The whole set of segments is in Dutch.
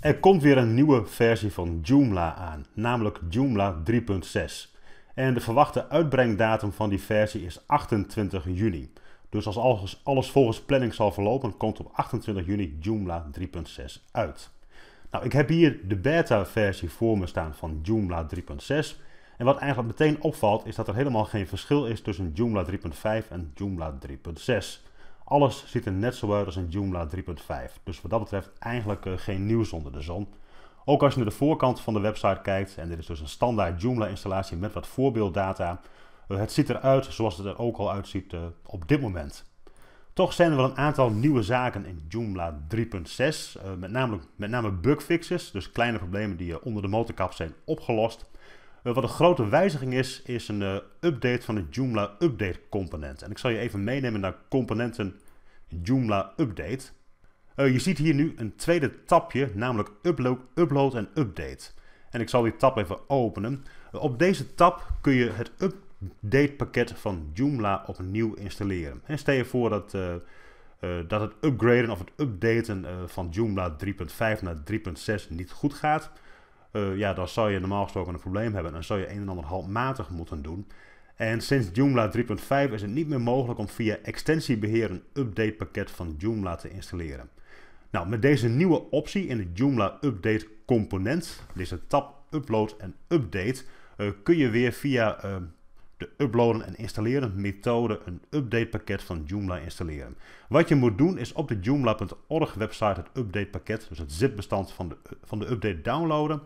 Er komt weer een nieuwe versie van Joomla aan, namelijk Joomla 3.6. En de verwachte uitbrengdatum van die versie is 28 juni. Dus als alles, alles volgens planning zal verlopen, komt op 28 juni Joomla 3.6 uit. Nou, ik heb hier de beta-versie voor me staan van Joomla 3.6. En wat eigenlijk meteen opvalt, is dat er helemaal geen verschil is tussen Joomla 3.5 en Joomla 3.6. Alles ziet er net zo uit als in Joomla 3.5. Dus wat dat betreft eigenlijk eh, geen nieuws onder de zon. Ook als je naar de voorkant van de website kijkt, en dit is dus een standaard Joomla installatie met wat voorbeelddata. Eh, het ziet eruit zoals het er ook al uitziet eh, op dit moment. Toch zijn er wel een aantal nieuwe zaken in Joomla 3.6. met, name, met name bugfixes, dus kleine problemen die onder de motorkap zijn opgelost. wat een grote wijziging is, is een update van de Joomla Update component. En ik zal je even meenemen naar componenten Joomla Update. Eh, je ziet hier nu een tweede tabje, namelijk upload, upload en Update. En ik zal die tab even openen. Eh, op deze tab kun je het update pakket van Joomla opnieuw installeren. En stel je voor dat, eh, dat het upgraden of het updaten van Joomla 3.5 naar 3.6 niet goed gaat. ja, dan zou je normaal gesproken een probleem hebben. Dan zou je een en ander handmatig moeten doen. En sinds Joomla 3.5 is het niet meer mogelijk om via extensiebeheer een updatepakket van Joomla te installeren. Nou, met deze nieuwe optie in de Joomla Update component, deze tab Upload en Update, eh, kun je weer via eh, de uploaden en installeren methode een updatepakket van Joomla installeren. Wat je moet doen is op de joomla.org website het updatepakket, dus het zip van de, van de update downloaden.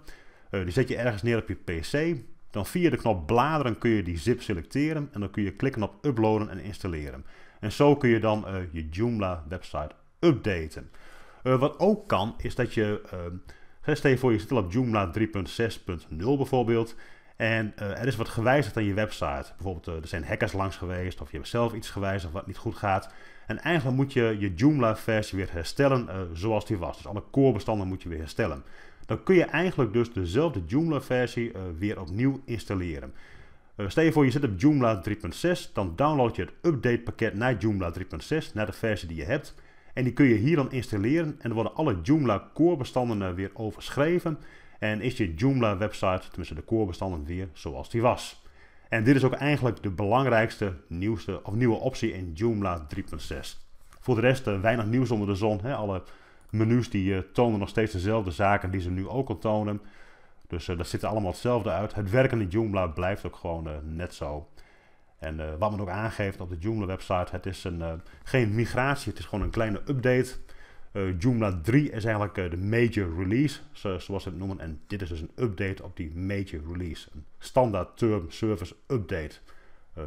Eh, die zet je ergens neer op je PC. Dan via de knop bladeren kun je die zip selecteren en dan kun je klikken op uploaden en installeren. En zo kun je dan eh, je Joomla website updaten. Eh, wat ook kan is dat je, uh, stel je voor je zit al op Joomla 3.6.0 bijvoorbeeld. En er is wat gewijzigd aan je website. Bijvoorbeeld er zijn hackers langs geweest of je hebt zelf iets gewijzigd wat niet goed gaat. En eigenlijk moet je je Joomla-versie weer herstellen zoals die was. Dus alle core-bestanden moet je weer herstellen dan kun je eigenlijk dus dezelfde Joomla-versie eh, weer opnieuw installeren. Eh, stel je voor je zit op Joomla 3.6, dan download je het updatepakket naar Joomla 3.6, naar de versie die je hebt. En die kun je hier dan installeren en dan worden alle Joomla core-bestanden eh, weer overschreven. En is je Joomla website, tenminste de core-bestanden, weer zoals die was. En dit is ook eigenlijk de belangrijkste nieuwste, of nieuwe optie in Joomla 3.6. Voor de rest weinig nieuws onder de zon. Hè? Alle menus die eh, tonen nog steeds dezelfde zaken die ze nu ook al tonen. Dus eh, dat ziet er allemaal hetzelfde uit. Het werk in Joomla blijft ook gewoon eh, net zo. En wat men ook aangeeft op de Joomla website, het is een, geen migratie, het is gewoon een kleine update. Joomla 3 is eigenlijk de major release, zoals ze het noemen. En dit is dus een update op die major release. Een standaard term service update,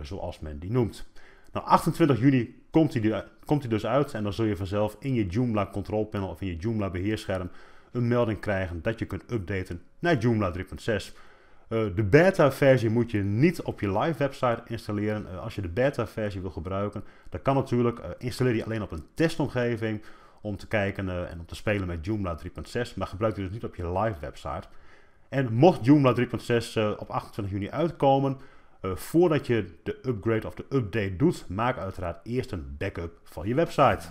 zoals men die noemt. Nou, 28 juni komt hij, komt hij dus uit en dan zul je vanzelf in je Joomla control panel of in je Joomla beheerscherm een melding krijgen dat je kunt updaten naar Joomla 3.6. Eh, de beta-versie moet je niet op je live website installeren. Eh, als je de beta-versie wil gebruiken, dan kan natuurlijk. Uh, installeer die alleen op een testomgeving om te kijken en om te spelen met Joomla 3.6. Maar gebruik die dus niet op je live website. En mocht Joomla 3.6 op 28 juni uitkomen, eh, voordat je de upgrade of de update doet, maak uiteraard eerst een backup van je website.